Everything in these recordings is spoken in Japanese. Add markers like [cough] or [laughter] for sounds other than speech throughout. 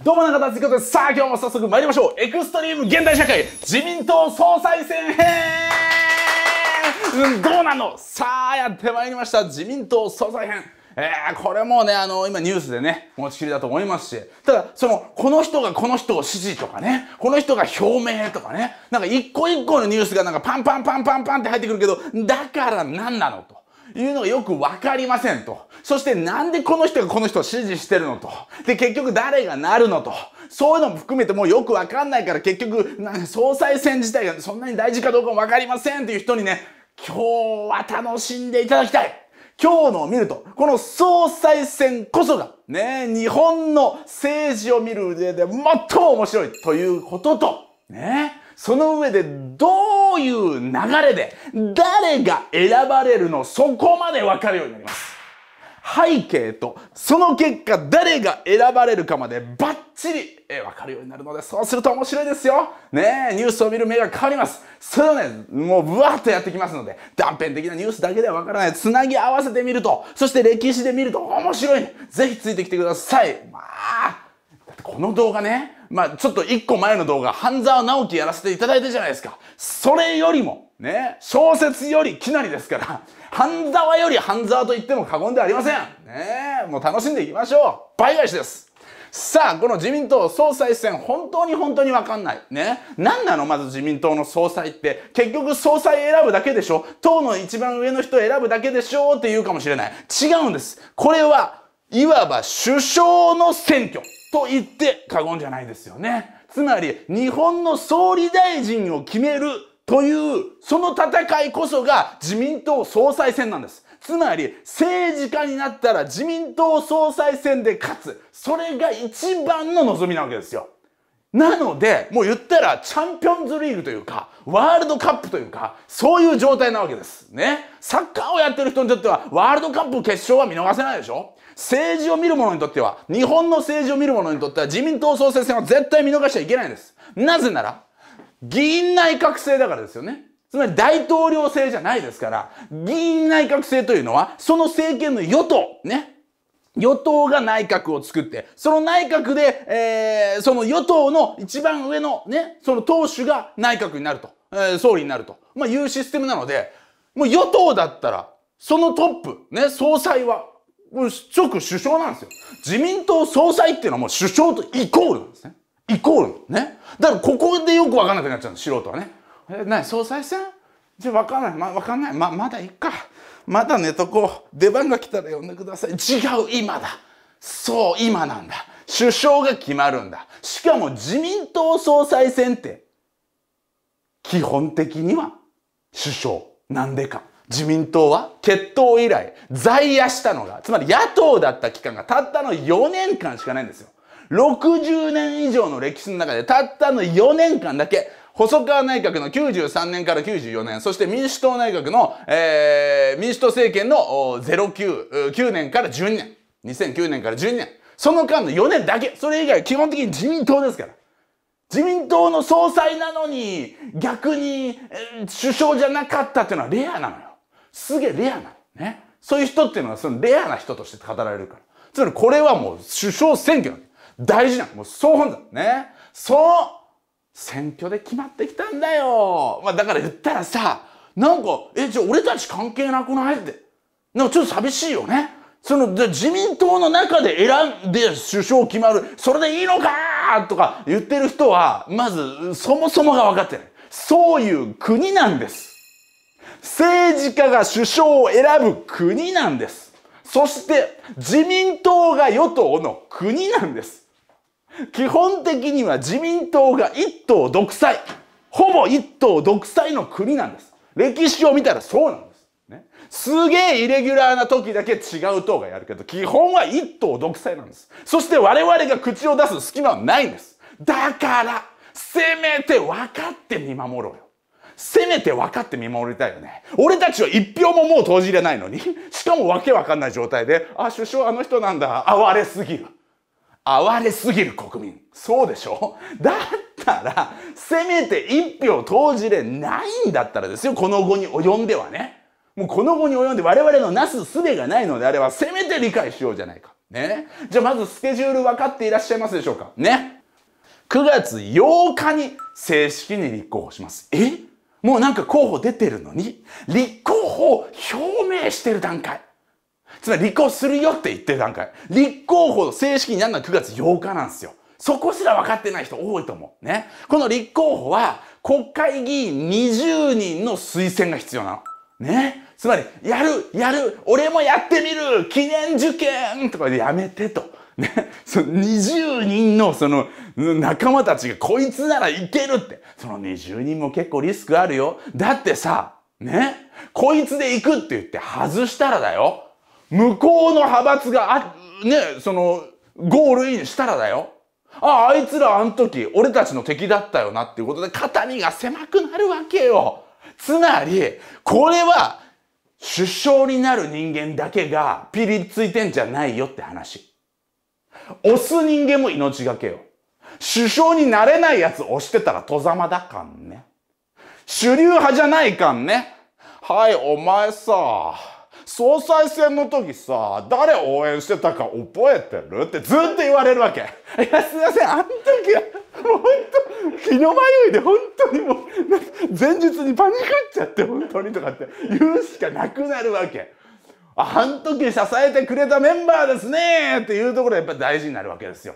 どうも中田敦彦です。さあ、今日も早速参りましょう。エクストリーム現代社会自民党総裁選編、うん、どうなのさあ、やってまいりました。自民党総裁編。えー、これもね、あの、今ニュースでね、持ちきりだと思いますし、ただ、その、この人がこの人を支持とかね、この人が表明とかね、なんか一個一個のニュースがなんかパンパンパンパンパンって入ってくるけど、だから何なのと。いうのがよくわかりませんと。そしてなんでこの人がこの人を支持してるのと。で、結局誰がなるのと。そういうのも含めてもうよくわかんないから結局、総裁選自体がそんなに大事かどうかもわかりませんっていう人にね、今日は楽しんでいただきたい今日のを見ると、この総裁選こそが、ね、日本の政治を見る上で最も面白いということと、ね、その上でどういう流れで誰が選ばれるのそこまでわかるようになります。背景とその結果誰が選ばれるかまでバッチリわかるようになるのでそうすると面白いですよねえニュースを見る目が変わりますそれをねもうぶわっとやってきますので断片的なニュースだけではわからないつなぎ合わせてみるとそして歴史で見ると面白いぜひついてきてくださいまあだってこの動画ねまあ、ちょっと一個前の動画、半沢直樹やらせていただいたじゃないですか。それよりも、ね、小説よりきなりですから、[laughs] 半沢より半沢と言っても過言ではありません。ねもう楽しんでいきましょう。倍返しです。さあ、この自民党総裁選、本当に本当にわかんない。ね。何なのまず自民党の総裁って。結局総裁選ぶだけでしょ党の一番上の人選ぶだけでしょって言うかもしれない。違うんです。これは、いわば首相の選挙。と言って過言じゃないですよね。つまり、日本の総理大臣を決めるという、その戦いこそが自民党総裁選なんです。つまり、政治家になったら自民党総裁選で勝つ。それが一番の望みなわけですよ。なので、もう言ったらチャンピオンズリーグというか、ワールドカップというか、そういう状態なわけです。ね。サッカーをやってる人にとっては、ワールドカップ決勝は見逃せないでしょ政治を見る者にとっては、日本の政治を見る者にとっては、自民党総裁選は絶対見逃しちゃいけないんです。なぜなら、議員内閣制だからですよね。つまり大統領制じゃないですから、議員内閣制というのは、その政権の与党、ね。与党が内閣を作って、その内閣で、えー、その与党の一番上のね、その党首が内閣になると、えー、総理になると、まあ、いうシステムなので、もう与党だったら、そのトップ、ね、総裁は、直首相なんですよ。自民党総裁っていうのはもう首相とイコールなんですね。イコールね。だからここでよくわかんなくなっちゃうんです、素人はね。え、なに、総裁選じゃわかんない。ま、わかんない。ま、まだいっか。まだ寝とこう。出番が来たら呼んでください。違う、今だ。そう、今なんだ。首相が決まるんだ。しかも自民党総裁選って、基本的には首相。なんでか。自民党は決闘以来在野したのが、つまり野党だった期間がたったの4年間しかないんですよ。60年以上の歴史の中でたったの4年間だけ細川内閣の93年から94年、そして民主党内閣の、えー、民主党政権の09、9年から12年、2009年から12年、その間の4年だけ、それ以外基本的に自民党ですから。自民党の総裁なのに、逆に、えー、首相じゃなかったっていうのはレアなのよ。すげえレアなのね。そういう人っていうのはそのレアな人として語られるから。つまりこれはもう首相選挙な大事なの。もう総本山。ね。そう選挙で決まってきたんだよ。まあだから言ったらさ、なんか、え、じゃあ俺たち関係なくないって。なんかちょっと寂しいよね。その自民党の中で選んで首相決まる、それでいいのかとか言ってる人は、まずそもそもが分かってない。そういう国なんです。政治家が首相を選ぶ国なんです。そして自民党が与党の国なんです。基本的には自民党が一党独裁。ほぼ一党独裁の国なんです。歴史を見たらそうなんです。ね、すげえイレギュラーな時だけ違う党がやるけど、基本は一党独裁なんです。そして我々が口を出す隙間はないんです。だから、せめて分かって見守ろうよ。せめて分かって見守りたいよね。俺たちは一票ももう投じれないのに、しかもわけわかんない状態で、あ、首相あの人なんだ。哀れすぎる。哀れすぎる国民。そうでしょだったら、せめて一票投じれないんだったらですよ。この後に及んではね。もうこの後に及んで我々のなすすべがないのであれば、せめて理解しようじゃないか。ね。じゃあまずスケジュール分かっていらっしゃいますでしょうかね。9月8日に正式に立候補します。えもうなんか候補出てるのに、立候補を表明してる段階。つまり立候補するよって言ってる段階。立候補正式になるのは9月8日なんですよ。そこすら分かってない人多いと思う。ね。この立候補は国会議員20人の推薦が必要なの。ね。つまり、やる、やる、俺もやってみる、記念受験とかでやめてと。ね、その20人のその仲間たちがこいつならいけるって。その20人も結構リスクあるよ。だってさ、ね、こいつで行くって言って外したらだよ。向こうの派閥があ、ね、その、ゴールインしたらだよ。ああ、あいつらあの時、俺たちの敵だったよなっていうことで、肩身が狭くなるわけよ。つまり、これは、首相になる人間だけがピリついてんじゃないよって話。押す人間も命がけよ。首相になれないやつ押してたら戸ざまだかんね。主流派じゃないかんね。はい、お前さ、総裁選の時さ、誰応援してたか覚えてるってずっと言われるわけ。いや、すいません、あの時は、もう本当、気の迷いで本当にもう、前日にパニクっちゃって本当にとかって言うしかなくなるわけ。あん時支えてくれたメンバーですねっていうところがやっぱり大事になるわけですよ。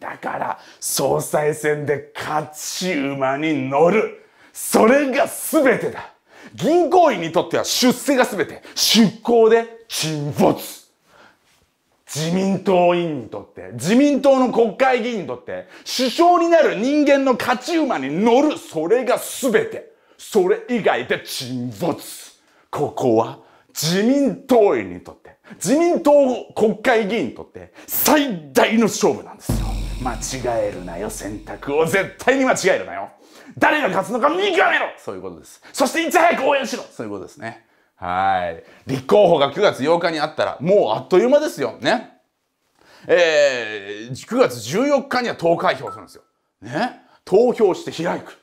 だから総裁選で勝ち馬に乗る。それが全てだ。銀行員にとっては出世が全て。出向で沈没。自民党委員にとって、自民党の国会議員にとって、首相になる人間の勝ち馬に乗る、それが全て。それ以外で沈没。ここは自民党員にとって、自民党国会議員にとって最大の勝負なんですよ。間違えるなよ、選択を。絶対に間違えるなよ。誰が勝つのか見極めろそういうことです。そしていち早く応援しろそういうことですね。はい。立候補が9月8日にあったら、もうあっという間ですよ。ね。えー、9月14日には投開票するんですよ。ね。投票して開く。だか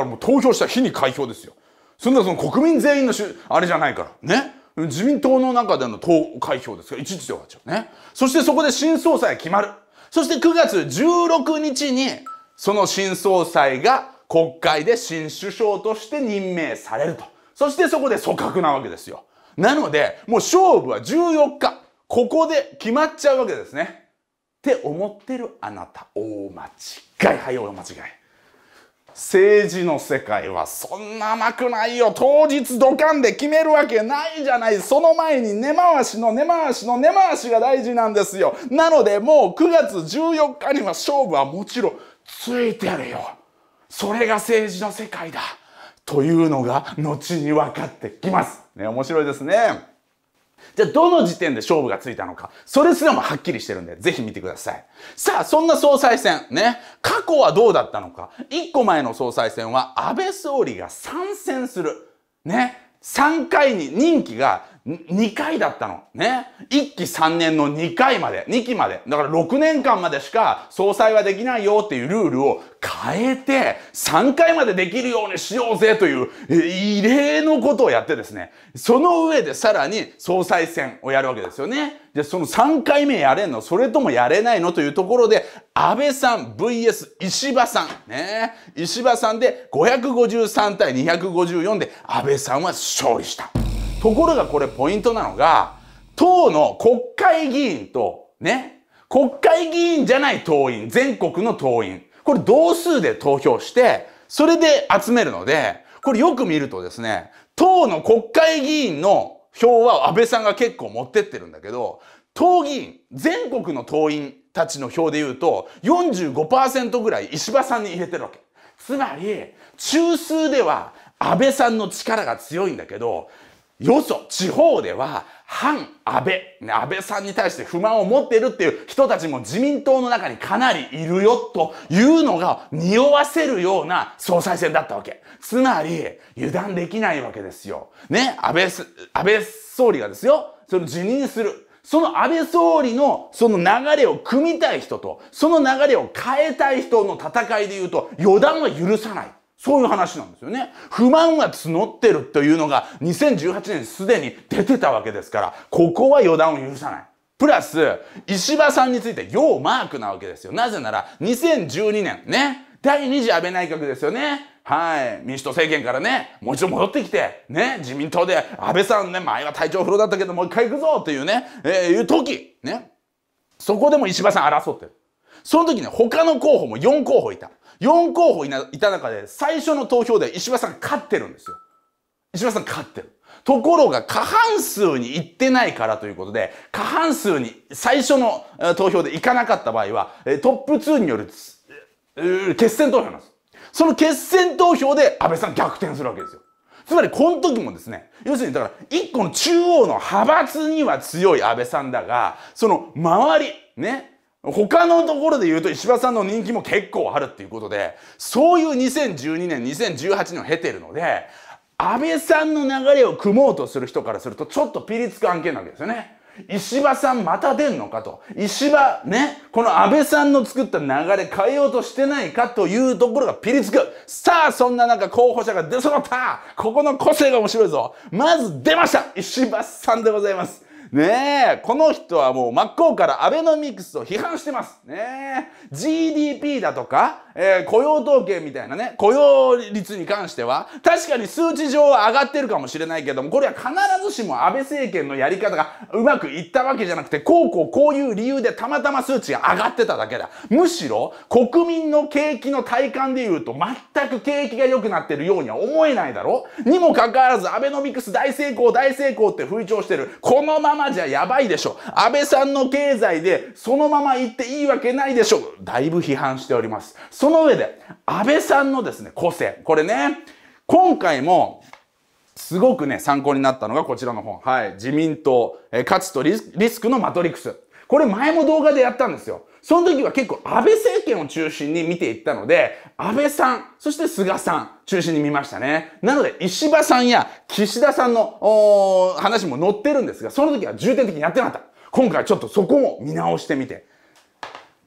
らもう投票した日に開票ですよ。そんなその国民全員のしゅ、あれじゃないから。ね。自民党の中での党開票ですが、1日で終わっちゃうね。そしてそこで新総裁が決まる。そして9月16日に、その新総裁が国会で新首相として任命されると。そしてそこで組閣なわけですよ。なので、もう勝負は14日。ここで決まっちゃうわけですね。って思ってるあなた、大間違い。はい、大間違い。政治の世界はそんな甘くないよ当日ドカンで決めるわけないじゃないその前に根回しの根回しの根回しが大事なんですよなのでもう9月14日には勝負はもちろんついてやるよそれが政治の世界だというのが後に分かってきますね面白いですねじゃあどの時点で勝負がついたのか、それすらもはっきりしてるんで、ぜひ見てください。さあ、そんな総裁選、ね、過去はどうだったのか。一個前の総裁選は安倍総理が参戦する。ね、3回に任期が2回だったの。ね。1期3年の2回まで、2期まで。だから6年間までしか総裁はできないよっていうルールを変えて、3回までできるようにしようぜという異例のことをやってですね、その上でさらに総裁選をやるわけですよね。で、その3回目やれんのそれともやれないのというところで、安倍さん VS 石破さん。ね。石破さんで553対254で安倍さんは勝利した。ところがこれポイントなのが、党の国会議員と、ね、国会議員じゃない党員、全国の党員、これ同数で投票して、それで集めるので、これよく見るとですね、党の国会議員の票は安倍さんが結構持ってってるんだけど、党議員、全国の党員たちの票で言うと、45%ぐらい石破さんに入れてるわけ。つまり、中枢では安倍さんの力が強いんだけど、よそ、地方では、反安倍、安倍さんに対して不満を持ってるっていう人たちも自民党の中にかなりいるよ、というのが匂わせるような総裁選だったわけ。つまり、油断できないわけですよ。ね、安倍、安倍総理がですよ、その辞任する。その安倍総理のその流れを組みたい人と、その流れを変えたい人の戦いで言うと、予断は許さない。そういう話なんですよね。不満が募ってるというのが2018年すでに出てたわけですから、ここは予断を許さない。プラス、石破さんについて要マークなわけですよ。なぜなら、2012年ね、第2次安倍内閣ですよね。はい。民主党政権からね、もう一度戻ってきて、ね、自民党で安倍さんね、前は体調不良だったけどもう一回行くぞっていうね、えー、いう時、ね。そこでも石破さん争ってる。その時ね、他の候補も4候補いた。4候補いた中で、最初の投票で石破さん勝ってるんですよ。石破さん勝ってる。ところが過半数に行ってないからということで、過半数に最初の投票で行かなかった場合は、トップ2による決選投票なんです。その決選投票で安倍さん逆転するわけですよ。つまりこの時もですね、要するにだから一個の中央の派閥には強い安倍さんだが、その周り、ね、他のところで言うと石破さんの人気も結構あるっていうことでそういう2012年2018年を経てるので安倍さんの流れを組もうとする人からするとちょっとピリつく案件なわけですよね。石破さんまた出んのかと。石破ね、この安倍さんの作った流れ変えようとしてないかというところがピリつく。さあ、そんな中候補者が出揃ったここの個性が面白いぞまず出ました石破さんでございます。ねえ、この人はもう真っ向からアベノミクスを批判してます。ねえ、GDP だとか、えー、雇用統計みたいなね、雇用率に関しては、確かに数値上は上がってるかもしれないけども、これは必ずしも安倍政権のやり方がうまくいったわけじゃなくて、こうこうこういう理由でたまたま数値が上がってただけだ。むしろ、国民の景気の体感で言うと、全く景気が良くなってるようには思えないだろにもかかわらず、アベノミクス大成功、大成功って吹聴してる。このままじゃやばいでしょ。安倍さんの経済で、そのまま行っていいわけないでしょ。だいぶ批判しております。その上で、安倍さんのですね、個性。これね、今回も、すごくね、参考になったのがこちらの本。はい。自民党、え価値とリスクのマトリックス。これ前も動画でやったんですよ。その時は結構安倍政権を中心に見ていったので、安倍さん、そして菅さん中心に見ましたね。なので、石破さんや岸田さんの話も載ってるんですが、その時は重点的にやってなかった。今回ちょっとそこも見直してみて、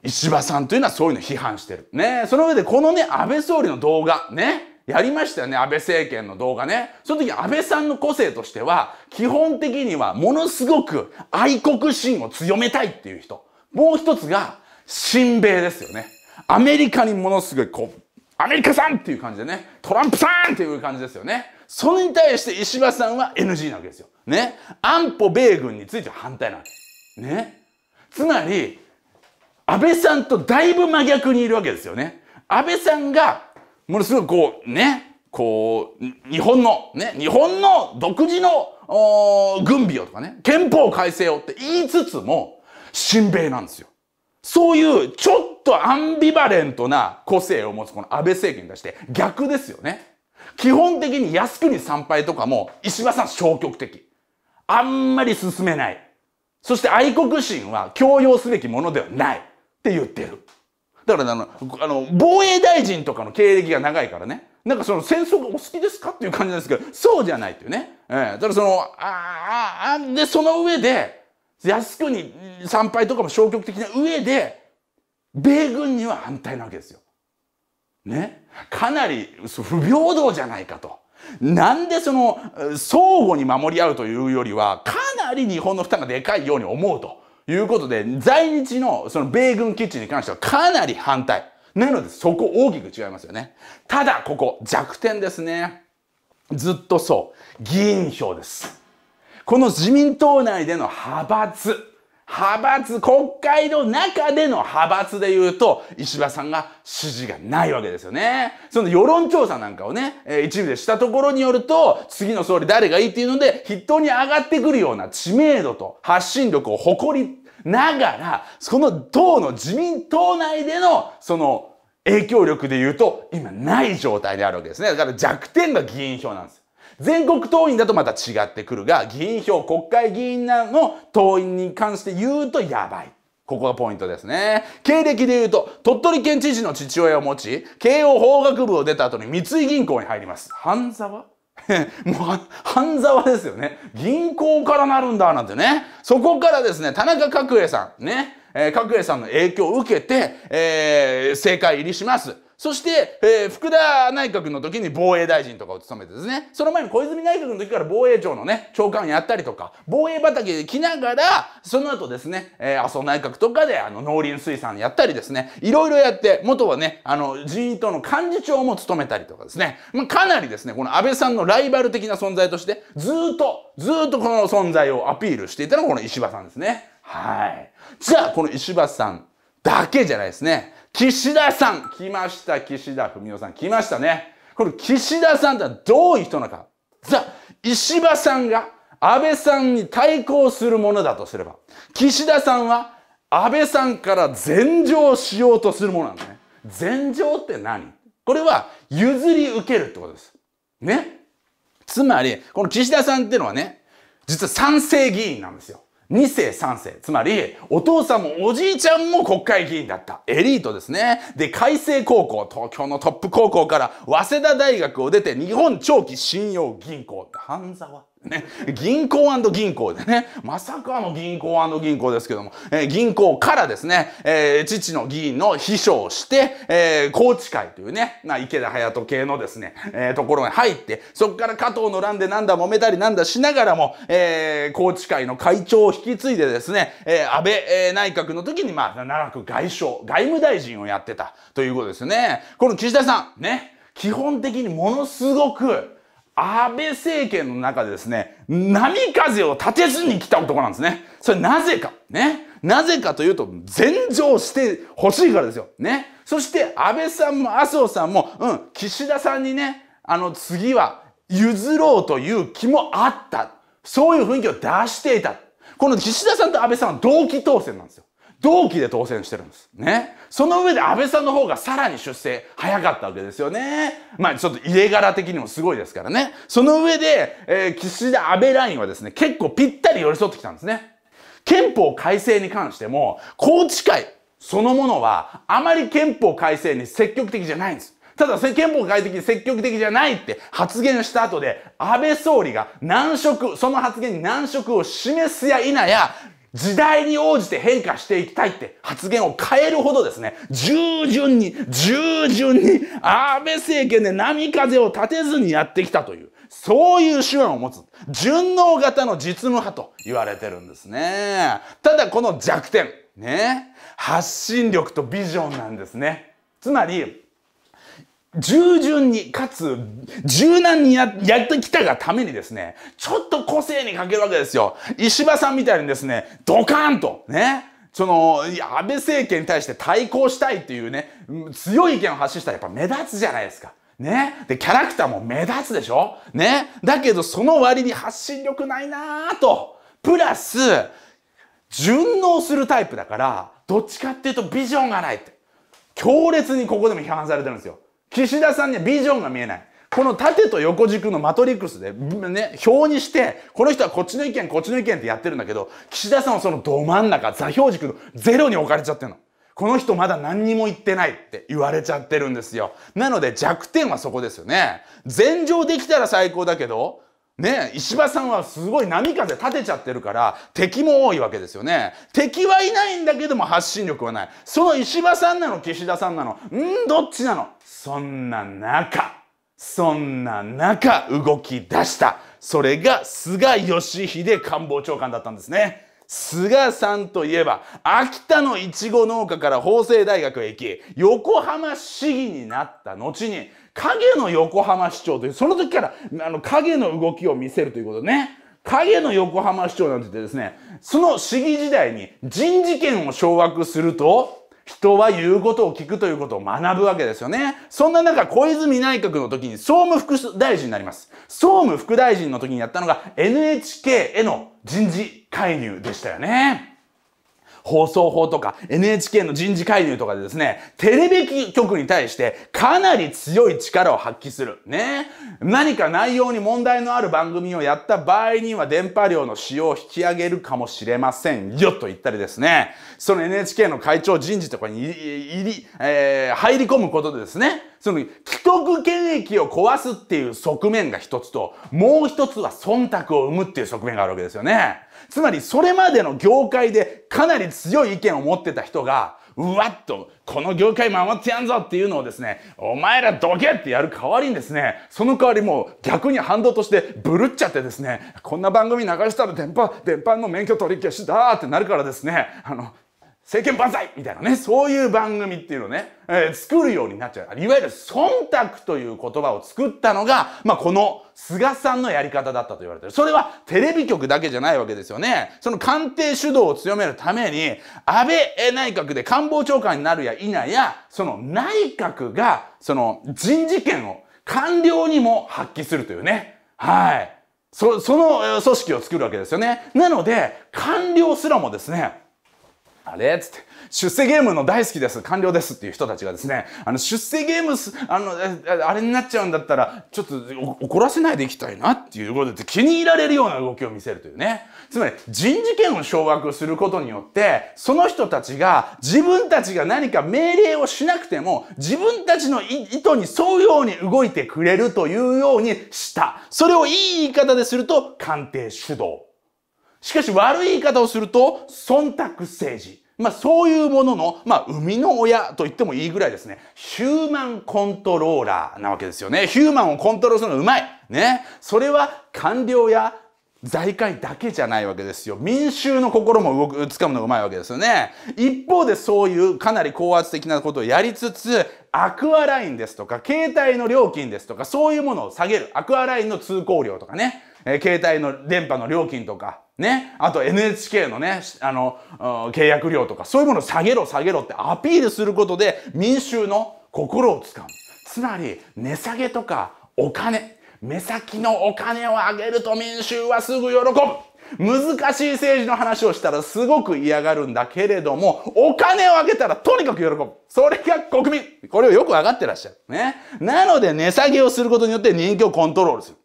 石破さんというのはそういうのを批判してる。ねその上でこのね、安倍総理の動画、ね、やりましたよね、安倍政権の動画ね。その時安倍さんの個性としては、基本的にはものすごく愛国心を強めたいっていう人。もう一つが、親米ですよね。アメリカにものすごいこう、アメリカさんっていう感じでね、トランプさんっていう感じですよね。それに対して石破さんは NG なわけですよ。ね。安保米軍については反対なわけ。ね。つまり、安倍さんとだいぶ真逆にいるわけですよね。安倍さんが、ものすごくこう、ね、こう、日本の、ね、日本の独自の、軍備をとかね、憲法改正をって言いつつも、親米なんですよ。そういうちょっとアンビバレントな個性を持つこの安倍政権に対して逆ですよね。基本的に靖国参拝とかも石破さん消極的。あんまり進めない。そして愛国心は強要すべきものではない。って言ってる。だからあの、あの、防衛大臣とかの経歴が長いからね。なんかその戦争がお好きですかっていう感じなんですけど、そうじゃないっていうね。ええー、だからその、ああ、ああ、で、その上で、靖国参拝とかも消極的な上で、米軍には反対なわけですよ。ね。かなり不平等じゃないかと。なんでその、相互に守り合うというよりは、かなり日本の負担がでかいように思うと。いうことで、在日のその米軍基地に関してはかなり反対。なのでそこ大きく違いますよね。ただ、ここ弱点ですね。ずっとそう。議員票です。この自民党内での派閥。派閥、国会の中での派閥で言うと、石破さんが支持がないわけですよね。その世論調査なんかをね、えー、一部でしたところによると、次の総理誰がいいっていうので、筆頭に上がってくるような知名度と発信力を誇りながら、その党の自民党内での、その影響力で言うと、今ない状態であるわけですね。だから弱点が議員票なんです。全国党員だとまた違ってくるが、議員票、国会議員なの党員に関して言うとやばい。ここがポイントですね。経歴で言うと、鳥取県知事の父親を持ち、慶応法学部を出た後に三井銀行に入ります。半沢 [laughs] もう、半沢ですよね。銀行からなるんだ、なんてね。そこからですね、田中角栄さん、ね、えー、角栄さんの影響を受けて、えー、政界入りします。そして、えー、福田内閣の時に防衛大臣とかを務めてですね、その前に小泉内閣の時から防衛庁のね、長官やったりとか、防衛畑で来ながら、その後ですね、えー、麻生内閣とかで、あの、農林水産やったりですね、いろいろやって、元はね、あの、自民党の幹事長も務めたりとかですね、まあ、かなりですね、この安倍さんのライバル的な存在として、ずっと、ずっとこの存在をアピールしていたのがこの石破さんですね。はい。じゃあ、この石破さんだけじゃないですね。岸田さん来ました岸田文雄さん来ましたね。この岸田さんとはどういう人なのか。ザ・石破さんが安倍さんに対抗するものだとすれば、岸田さんは安倍さんから禅譲しようとするものなんですね。禅譲って何これは譲り受けるってことです。ね。つまり、この岸田さんっていうのはね、実は賛成議員なんですよ。二世三世。つまり、お父さんもおじいちゃんも国会議員だった。エリートですね。で、海星高校、東京のトップ高校から、早稲田大学を出て、日本長期信用銀行。半沢。ね、銀行銀行でね、まさかの銀行銀行ですけども、えー、銀行からですね、えー、父の議員の秘書をして、えー、高知会というね、まあ、池田隼人系のですね、えー、ところに入って、そこから加藤の乱でなんだ揉めたりなんだしながらも、えー、高知会の会長を引き継いでですね、えー、安倍、えー、内閣の時に、まあ、長く外相、外務大臣をやってたということですね。この岸田さん、ね、基本的にものすごく、安倍政権の中でですね、波風を立てずに来た男なんですね。それなぜか。ね。なぜかというと、全譲してほしいからですよ。ね。そして安倍さんも麻生さんも、うん、岸田さんにね、あの次は譲ろうという気もあった。そういう雰囲気を出していた。この岸田さんと安倍さんは同期当選なんですよ。同期で当選してるんです。ね。その上で安倍さんの方がさらに出世早かったわけですよね。まあちょっと家柄的にもすごいですからね。その上で、えー、岸田安倍ラインはですね、結構ぴったり寄り添ってきたんですね。憲法改正に関しても、宏池会そのものはあまり憲法改正に積極的じゃないんです。ただ、憲法改正に積極的じゃないって発言した後で、安倍総理が難色、その発言に難色を示すや否や、時代に応じて変化していきたいって発言を変えるほどですね、従順に、従順に、安倍政権で波風を立てずにやってきたという、そういう手腕を持つ、順応型の実務派と言われてるんですね。ただこの弱点、ね、発信力とビジョンなんですね。つまり、従順に、かつ、柔軟にやってきたがためにですね、ちょっと個性に欠けるわけですよ。石破さんみたいにですね、ドカーンと、ね、その、安倍政権に対して対抗したいっていうね、強い意見を発信したらやっぱ目立つじゃないですか。ね。で、キャラクターも目立つでしょね。だけど、その割に発信力ないなぁと。プラス、順応するタイプだから、どっちかっていうとビジョンがないって。強烈にここでも批判されてるんですよ。岸田さんにはビジョンが見えない。この縦と横軸のマトリックスで、ね、表にして、この人はこっちの意見、こっちの意見ってやってるんだけど、岸田さんはそのど真ん中、座標軸のゼロに置かれちゃってるの。この人まだ何にも言ってないって言われちゃってるんですよ。なので弱点はそこですよね。全上できたら最高だけど、ね石破さんはすごい波風立てちゃってるから、敵も多いわけですよね。敵はいないんだけども発信力はない。その石破さんなの、岸田さんなの。んどっちなのそんな中そんな中動き出したそれが菅義偉官房長官だったんですね。菅さんといえば、秋田のいちご農家から法政大学へ行き、横浜市議になった後に、影の横浜市長という、その時から、あの、影の動きを見せるということね。影の横浜市長なんて言ってですね、その市議時代に人事権を掌握すると、人は言うことを聞くということを学ぶわけですよね。そんな中、小泉内閣の時に総務副大臣になります。総務副大臣の時にやったのが NHK への人事介入でしたよね。放送法とか NHK の人事介入とかでですね、テレビ局に対してかなり強い力を発揮する。ね。何か内容に問題のある番組をやった場合には電波量の使用を引き上げるかもしれませんよと言ったりですね、その NHK の会長人事とかに入り、えー、入り込むことでですね、その既得権益を壊すっていう側面が一つと、もう一つは忖度を生むっていう側面があるわけですよね。つまりそれまでの業界でかなり強い意見を持ってた人が、うわっと、この業界守ってやんぞっていうのをですね、お前らどけってやる代わりにですね、その代わりもう逆に反動としてブルっちゃってですね、こんな番組流したら電波、電波の免許取り消しだーってなるからですね、あの、政権万歳みたいなね、そういう番組っていうのをね、えー、作るようになっちゃう。いわゆる忖度という言葉を作ったのが、まあ、この菅さんのやり方だったと言われてる。それはテレビ局だけじゃないわけですよね。その官邸主導を強めるために、安倍内閣で官房長官になるや否や、その内閣が、その人事権を官僚にも発揮するというね。はい。そ、その組織を作るわけですよね。なので、官僚すらもですね、あれつって、出世ゲームの大好きです、完了ですっていう人たちがですね、あの、出世ゲームす、あの、あれになっちゃうんだったら、ちょっと怒らせないでいきたいなっていうことで、気に入られるような動きを見せるというね。つまり、人事権を掌握することによって、その人たちが、自分たちが何か命令をしなくても、自分たちの意図に沿うように動いてくれるというようにした。それをいい言い方ですると、官邸主導。しかし悪い言い方をすると、忖度政治。まあそういうものの、まあ生みの親と言ってもいいぐらいですね。ヒューマンコントローラーなわけですよね。ヒューマンをコントロールするのうまい。ね。それは官僚や財界だけじゃないわけですよ。民衆の心も動く、掴むのがうまいわけですよね。一方でそういうかなり高圧的なことをやりつつ、アクアラインですとか、携帯の料金ですとか、そういうものを下げる。アクアラインの通行料とかね。えー、携帯の電波の料金とか、ね、あと NHK のね、あの、契約料とか、そういうものを下げろ下げろってアピールすることで民衆の心をつかむ。つまり、値下げとかお金、目先のお金をあげると民衆はすぐ喜ぶ。難しい政治の話をしたらすごく嫌がるんだけれども、お金をあげたらとにかく喜ぶ。それが国民。これをよく分かってらっしゃる。ね。なので値下げをすることによって人気をコントロールする。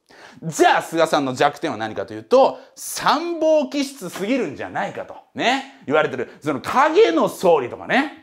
じゃあ菅さんの弱点は何かというと参謀気質すぎるんじゃないかとね言われてるその影の総理とかね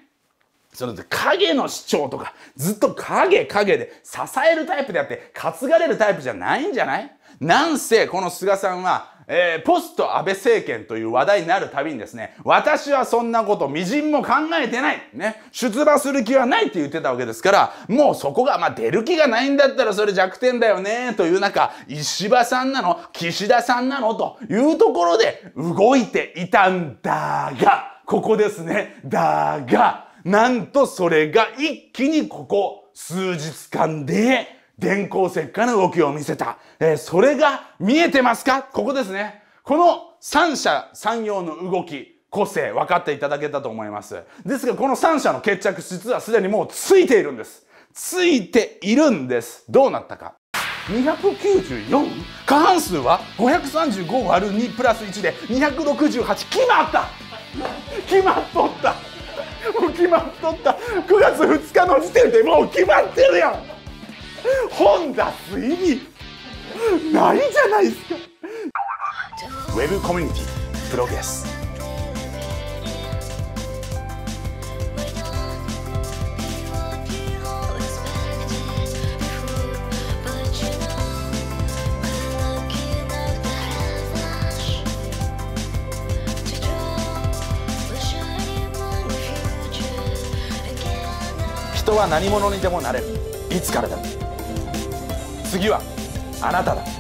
その影の市長とかずっと影影で支えるタイプであって担がれるタイプじゃないんじゃないなんせこの菅さんはえー、ポスト安倍政権という話題になるたびにですね、私はそんなこと微塵も考えてない。ね。出馬する気はないって言ってたわけですから、もうそこが、まあ、出る気がないんだったらそれ弱点だよね、という中、石破さんなの岸田さんなのというところで動いていたんだが、ここですね。だが、なんとそれが一気にここ数日間で電光石火の動きを見せた。えー、それが見えてますかここですね。この三者三様の動き、個性、分かっていただけたと思います。ですが、この三者の決着、実はすでにもうついているんです。ついているんです。どうなったか。294? 過半数は535割る2プラス1で268決まった決まっとったもう決まっとった9月2日の時点でもう決まってるやん本田推理ないじゃないですかウェブコミュニティプロゲス人は何者にでもなれるいつからでも次はあなただ